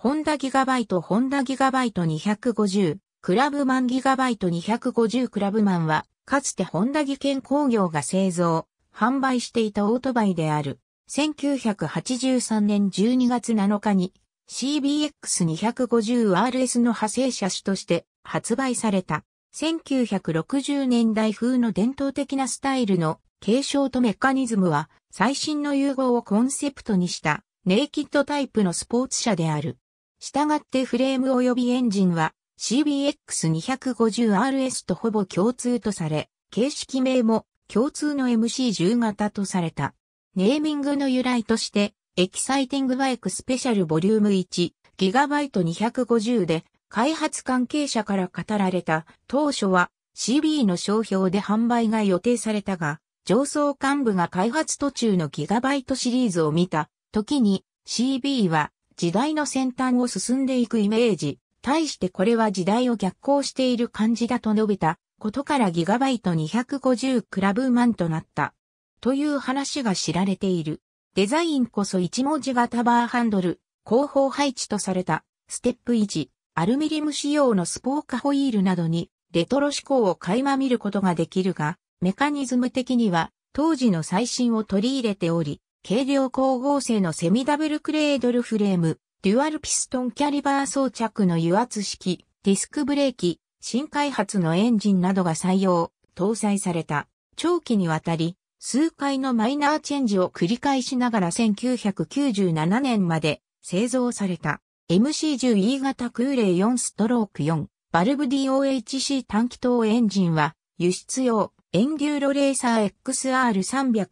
ホンダギガバイト、ホンダギガバイト250、クラブマンギガバイト250クラブマンは、かつてホンダ技研工業が製造、販売していたオートバイである。1983年12月7日に CBX250RS の派生車種として発売された。1960年代風の伝統的なスタイルの継承とメカニズムは最新の融合をコンセプトにしたネイキッドタイプのスポーツ車である。従ってフレーム及びエンジンは CBX250RS とほぼ共通とされ、形式名も共通の MC10 型とされた。ネーミングの由来として、エキサイティングバイクスペシャルボリューム 1GB250 で開発関係者から語られた当初は CB の商標で販売が予定されたが、上層幹部が開発途中のギガバイトシリーズを見た時に CB は時代の先端を進んでいくイメージ。対してこれは時代を逆行している感じだと述べたことからギガバイト250クラブマンとなった。という話が知られている。デザインこそ一文字型バーハンドル、後方配置とされた、ステップ1、アルミリム仕様のスポーカホイールなどに、レトロ思考を垣間見ることができるが、メカニズム的には、当時の最新を取り入れており、軽量光合成のセミダブルクレードルフレーム、デュアルピストンキャリバー装着の油圧式、ディスクブレーキ、新開発のエンジンなどが採用、搭載された。長期にわたり、数回のマイナーチェンジを繰り返しながら1997年まで製造された。MC10E 型空冷4ストローク4、バルブ DOHC 短気筒エンジンは、輸出用、エンデューロレーサー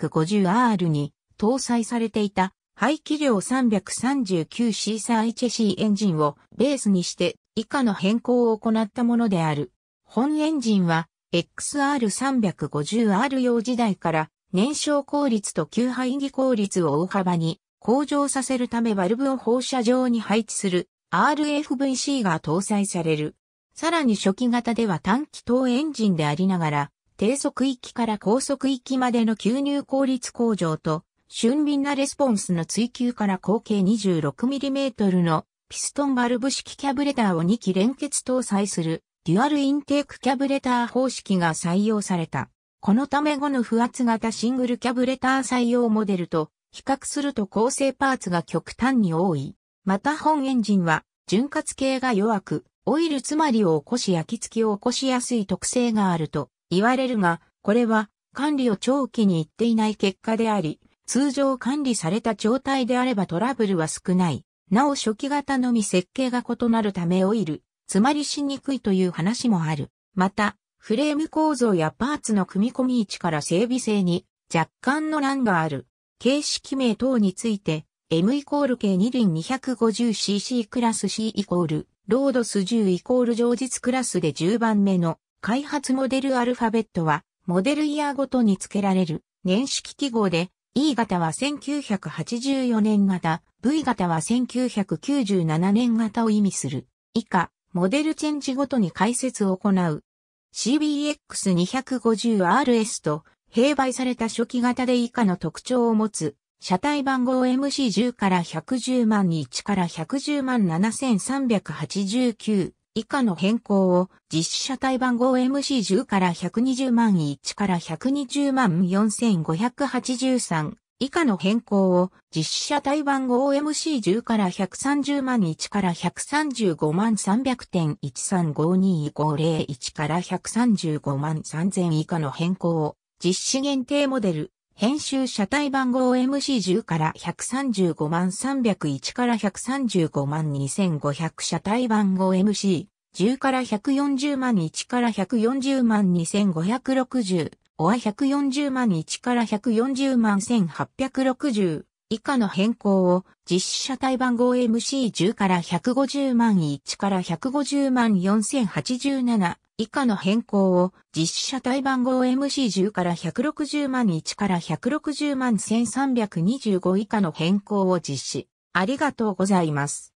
XR350R に、搭載されていた排気量 339C サーイチェ C エンジンをベースにして以下の変更を行ったものである。本エンジンは XR350R 用時代から燃焼効率と給排気効率を大幅に向上させるためバルブを放射状に配置する RFVC が搭載される。さらに初期型では短気筒エンジンでありながら低速域から高速域までの吸入効率向上と俊敏なレスポンスの追求から口径 26mm のピストンバルブ式キャブレターを2機連結搭載するデュアルインテークキャブレター方式が採用された。このため後の不圧型シングルキャブレター採用モデルと比較すると構成パーツが極端に多い。また本エンジンは潤滑系が弱く、オイル詰まりを起こし焼き付きを起こしやすい特性があると言われるが、これは管理を長期に行っていない結果であり、通常管理された状態であればトラブルは少ない。なお初期型のみ設計が異なるためオイル、つまりしにくいという話もある。また、フレーム構造やパーツの組み込み位置から整備性に若干の欄がある。形式名等について、M イコール K2 輪 250cc クラス C イコール、ロードス10イコール上実クラスで10番目の開発モデルアルファベットは、モデルイヤーごとに付けられる年式記号で、E 型は1984年型、V 型は1997年型を意味する。以下、モデルチェンジごとに解説を行う。CBX250RS と併売された初期型で以下の特徴を持つ、車体番号 MC10 から110万1から110万7389。以下の変更を実施車体番号 MC10 から120万1から120万4583以下の変更を実施車体番号 MC10 から130万1から135万300.1352501から135万3000以下の変更を実施限定モデル編集車体番号 MC10 から135万301から135万2500車体番号 MC10 から140万1から140万2560オア140万1から140万1860以下の変更を実施車体番号 MC10 から150万1から150万4087以下の変更を実施車体番号 MC10 から160万1から160万1325以下の変更を実施。ありがとうございます。